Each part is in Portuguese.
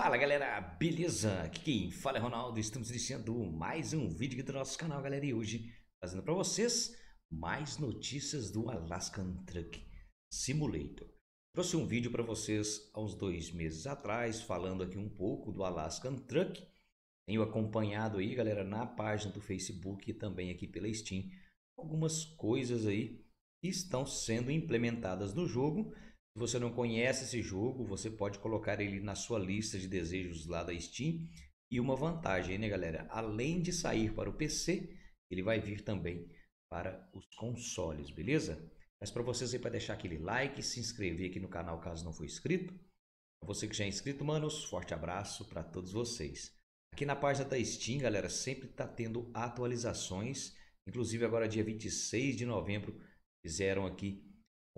Fala galera, beleza? Aqui quem fala é Ronaldo, estamos iniciando mais um vídeo aqui do nosso canal galera e hoje trazendo para vocês mais notícias do Alaskan Truck Simulator. Trouxe um vídeo para vocês há uns dois meses atrás falando aqui um pouco do Alaskan Truck. Tenho acompanhado aí galera na página do Facebook e também aqui pela Steam algumas coisas aí que estão sendo implementadas no jogo se você não conhece esse jogo, você pode colocar ele na sua lista de desejos lá da Steam. E uma vantagem, né, galera? Além de sair para o PC, ele vai vir também para os consoles, beleza? Mas para vocês aí para deixar aquele like, se inscrever aqui no canal caso não for inscrito. Para você que já é inscrito, manos, forte abraço para todos vocês. Aqui na página da Steam, galera, sempre está tendo atualizações. Inclusive agora dia 26 de novembro fizeram aqui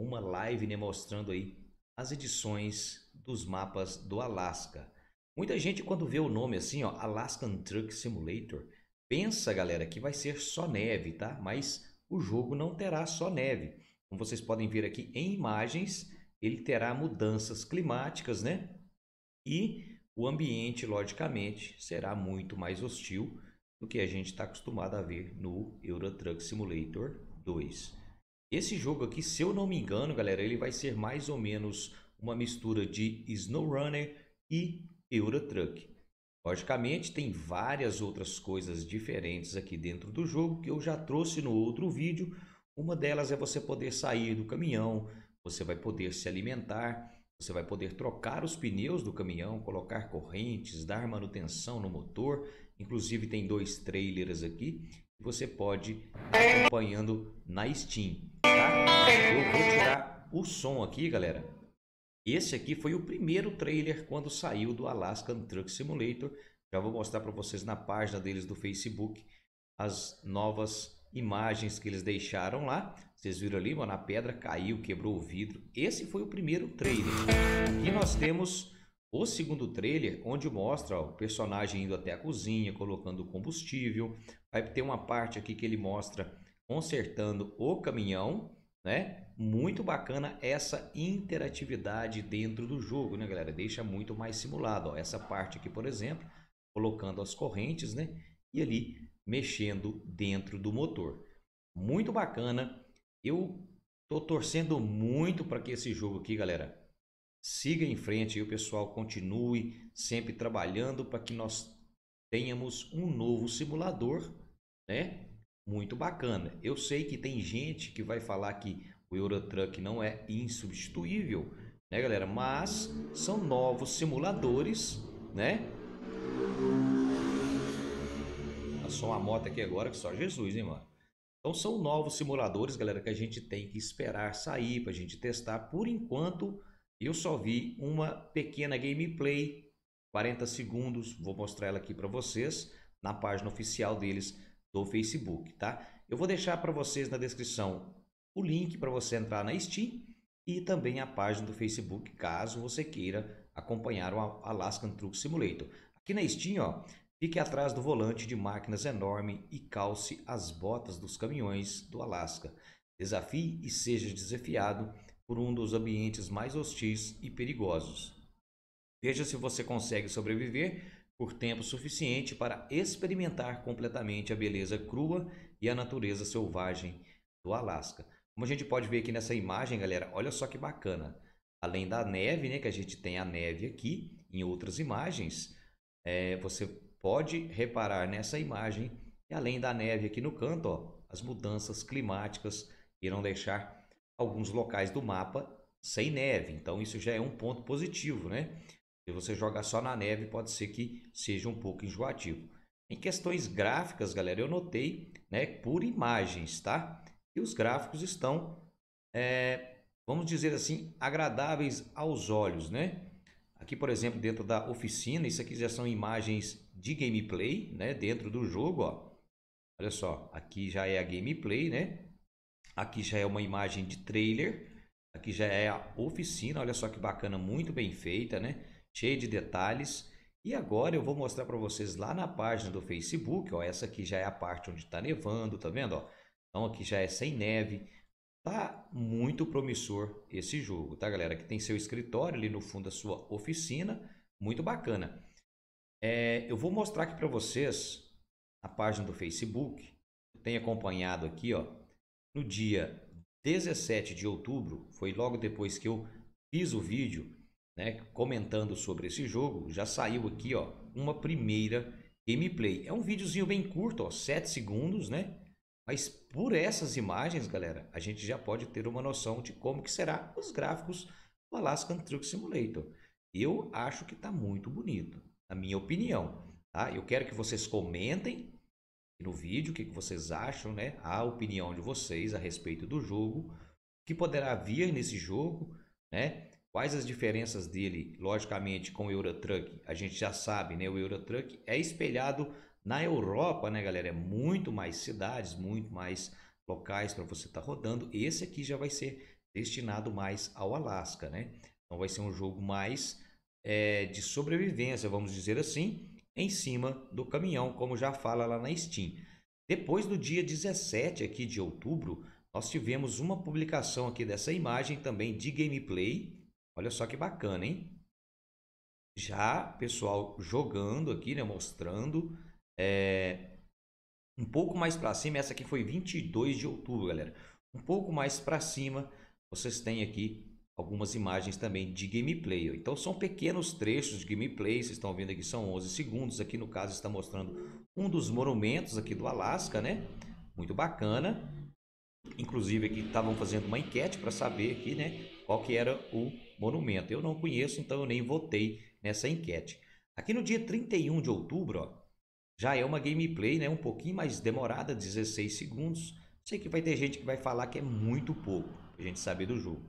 uma live né, mostrando aí as edições dos mapas do Alaska. Muita gente quando vê o nome assim, ó, Alaskan Truck Simulator, pensa, galera, que vai ser só neve, tá? Mas o jogo não terá só neve. Como vocês podem ver aqui em imagens, ele terá mudanças climáticas, né? E o ambiente, logicamente, será muito mais hostil do que a gente está acostumado a ver no Euro Truck Simulator 2. Esse jogo aqui, se eu não me engano, galera, ele vai ser mais ou menos uma mistura de SnowRunner e Euro Truck. Logicamente, tem várias outras coisas diferentes aqui dentro do jogo que eu já trouxe no outro vídeo. Uma delas é você poder sair do caminhão, você vai poder se alimentar, você vai poder trocar os pneus do caminhão, colocar correntes, dar manutenção no motor Inclusive tem dois trailers aqui que você pode ir acompanhando na Steam. Tá? Eu vou tirar o som aqui, galera. Esse aqui foi o primeiro trailer quando saiu do Alaskan Truck Simulator. Já vou mostrar para vocês na página deles do Facebook as novas imagens que eles deixaram lá. Vocês viram ali, mano, a pedra caiu, quebrou o vidro. Esse foi o primeiro trailer. E nós temos o segundo trailer, onde mostra ó, o personagem indo até a cozinha, colocando combustível. Vai ter uma parte aqui que ele mostra consertando o caminhão, né? Muito bacana essa interatividade dentro do jogo, né, galera? Deixa muito mais simulado. Ó. Essa parte aqui, por exemplo, colocando as correntes, né? E ali mexendo dentro do motor. Muito bacana. Eu tô torcendo muito para que esse jogo aqui, galera, siga em frente e o pessoal continue sempre trabalhando para que nós tenhamos um novo simulador, né? Muito bacana. Eu sei que tem gente que vai falar que o Eurotruck não é insubstituível, né, galera? Mas são novos simuladores, né? Tá só uma moto aqui agora que só Jesus, hein, mano? Então são novos simuladores, galera, que a gente tem que esperar sair para a gente testar. Por enquanto, eu só vi uma pequena gameplay, 40 segundos, vou mostrar ela aqui para vocês na página oficial deles do Facebook, tá? Eu vou deixar para vocês na descrição o link para você entrar na Steam e também a página do Facebook, caso você queira acompanhar o Alaskan Truck Simulator. Aqui na Steam, ó, fique atrás do volante de máquinas enorme e calce as botas dos caminhões do Alasca. Desafie e seja desafiado por um dos ambientes mais hostis e perigosos. Veja se você consegue sobreviver por tempo suficiente para experimentar completamente a beleza crua e a natureza selvagem do Alasca. Como a gente pode ver aqui nessa imagem, galera, olha só que bacana. Além da neve, né, que a gente tem a neve aqui em outras imagens, é, você pode reparar nessa imagem e além da neve aqui no canto, ó, as mudanças climáticas irão deixar alguns locais do mapa sem neve. Então isso já é um ponto positivo, né? Se você jogar só na neve, pode ser que seja um pouco enjoativo. Em questões gráficas, galera, eu notei, né, por imagens, tá? E os gráficos estão, é, vamos dizer assim, agradáveis aos olhos, né? Aqui, por exemplo, dentro da oficina, isso aqui já são imagens de gameplay, né? Dentro do jogo, ó. Olha só, aqui já é a gameplay, né? Aqui já é uma imagem de trailer. Aqui já é a oficina, olha só que bacana, muito bem feita, né? Cheia de detalhes. E agora eu vou mostrar para vocês lá na página do Facebook, ó, essa aqui já é a parte onde está nevando, tá vendo? Ó? Então aqui já é sem neve. Tá muito promissor esse jogo, tá galera? Aqui tem seu escritório ali no fundo da sua oficina, muito bacana. É, eu vou mostrar aqui para vocês a página do Facebook. Eu tenho acompanhado aqui, ó, no dia 17 de outubro, foi logo depois que eu fiz o vídeo, né, comentando sobre esse jogo, já saiu aqui, ó, uma primeira gameplay. É um videozinho bem curto, ó, 7 segundos, né? Mas por essas imagens, galera, a gente já pode ter uma noção de como que será os gráficos do Alaskan Truck Simulator. Eu acho que está muito bonito, na minha opinião. Tá? Eu quero que vocês comentem no vídeo o que vocês acham, né? A opinião de vocês a respeito do jogo, o que poderá vir nesse jogo, né? Quais as diferenças dele, logicamente, com o Eurotruck? A gente já sabe, né? O Eurotruck é espelhado na Europa, né, galera? É muito mais cidades, muito mais locais para você estar tá rodando. Esse aqui já vai ser destinado mais ao Alasca, né? Então vai ser um jogo mais é, de sobrevivência, vamos dizer assim em cima do caminhão, como já fala lá na Steam. Depois do dia 17 aqui de outubro, nós tivemos uma publicação aqui dessa imagem também de gameplay. Olha só que bacana, hein? Já pessoal jogando aqui, né? Mostrando. É... Um pouco mais para cima, essa aqui foi 22 de outubro, galera. Um pouco mais para cima, vocês têm aqui algumas imagens também de gameplay. Então são pequenos trechos de gameplay, vocês estão vendo aqui são 11 segundos, aqui no caso está mostrando um dos monumentos aqui do Alasca, né? Muito bacana. Inclusive aqui estavam fazendo uma enquete para saber aqui, né, qual que era o monumento. Eu não conheço, então eu nem votei nessa enquete. Aqui no dia 31 de outubro, ó, já é uma gameplay, né, um pouquinho mais demorada, 16 segundos. Sei que vai ter gente que vai falar que é muito pouco, a gente saber do jogo.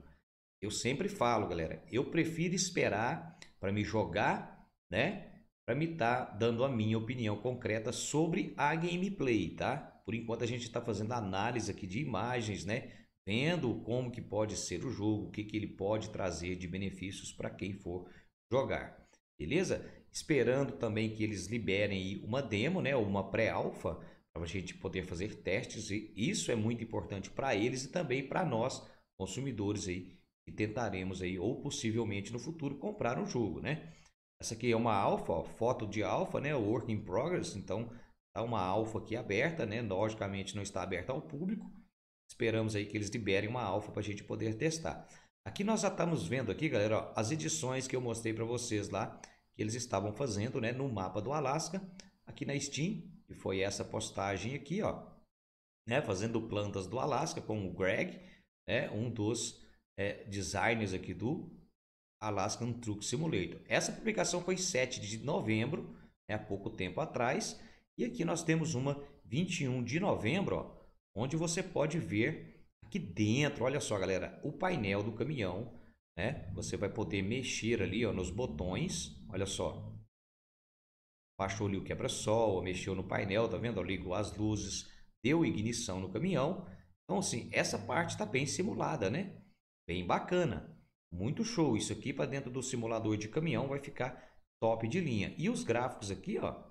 Eu sempre falo, galera, eu prefiro esperar para me jogar, né? Para me estar tá dando a minha opinião concreta sobre a gameplay, tá? Por enquanto a gente está fazendo análise aqui de imagens, né? Vendo como que pode ser o jogo, o que, que ele pode trazer de benefícios para quem for jogar. Beleza? Esperando também que eles liberem aí uma demo, né? Uma pré-alfa para a gente poder fazer testes e isso é muito importante para eles e também para nós consumidores aí e tentaremos aí, ou possivelmente no futuro, comprar um jogo, né? Essa aqui é uma alfa, foto de alfa, né? Work in progress, então tá uma alfa aqui aberta, né? Logicamente não está aberta ao público. Esperamos aí que eles liberem uma alfa para a gente poder testar. Aqui nós já estamos vendo aqui, galera, ó, as edições que eu mostrei para vocês lá, que eles estavam fazendo, né? No mapa do Alasca, aqui na Steam, que foi essa postagem aqui, ó. Né, fazendo plantas do Alasca com o Greg, né, um dos é, designers aqui do Alaskan Truck Simulator. Essa publicação foi em 7 de novembro, é há pouco tempo atrás. E aqui nós temos uma 21 de novembro, ó, onde você pode ver aqui dentro, olha só galera, o painel do caminhão. Né? Você vai poder mexer ali ó, nos botões, olha só. Baixou ali o quebra-sol, mexeu no painel, tá vendo? Ligou as luzes, deu ignição no caminhão. Então assim, essa parte está bem simulada, né? Bem bacana. Muito show. Isso aqui para dentro do simulador de caminhão vai ficar top de linha. E os gráficos aqui, ó.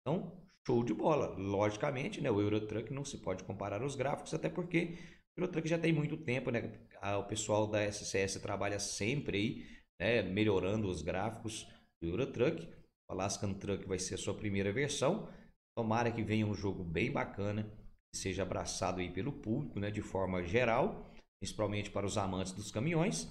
Então, show de bola. Logicamente, né, o Eurotruck não se pode comparar os gráficos, até porque o Eurotruck já tem muito tempo, né? O pessoal da SCS trabalha sempre aí, né, melhorando os gráficos do Eurotruck. O Alaskan Truck vai ser a sua primeira versão. Tomara que venha um jogo bem bacana, seja abraçado aí pelo público, né, de forma geral principalmente para os amantes dos caminhões,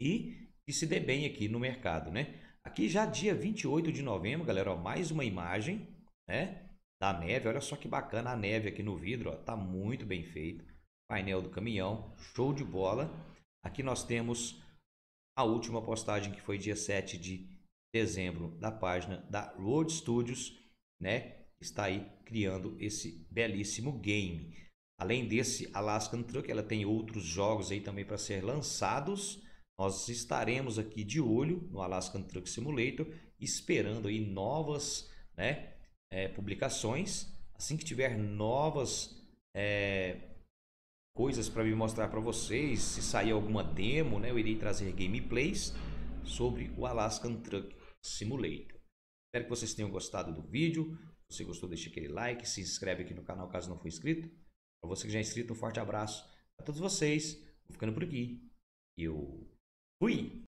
e que se dê bem aqui no mercado, né? Aqui já dia 28 de novembro, galera, ó, mais uma imagem, né? Da neve, olha só que bacana a neve aqui no vidro, ó, tá muito bem feito. Painel do caminhão, show de bola. Aqui nós temos a última postagem que foi dia 7 de dezembro da página da Road Studios, né? Está aí criando esse belíssimo game. Além desse Alaskan Truck, ela tem outros jogos aí também para ser lançados. Nós estaremos aqui de olho no Alaskan Truck Simulator, esperando aí novas né, é, publicações. Assim que tiver novas é, coisas para me mostrar para vocês, se sair alguma demo, né, eu irei trazer gameplays sobre o Alaskan Truck Simulator. Espero que vocês tenham gostado do vídeo. Se gostou, deixe aquele like, se inscreve aqui no canal caso não for inscrito para você que já é inscrito, um forte abraço a todos vocês. Vou ficando por aqui. Eu fui!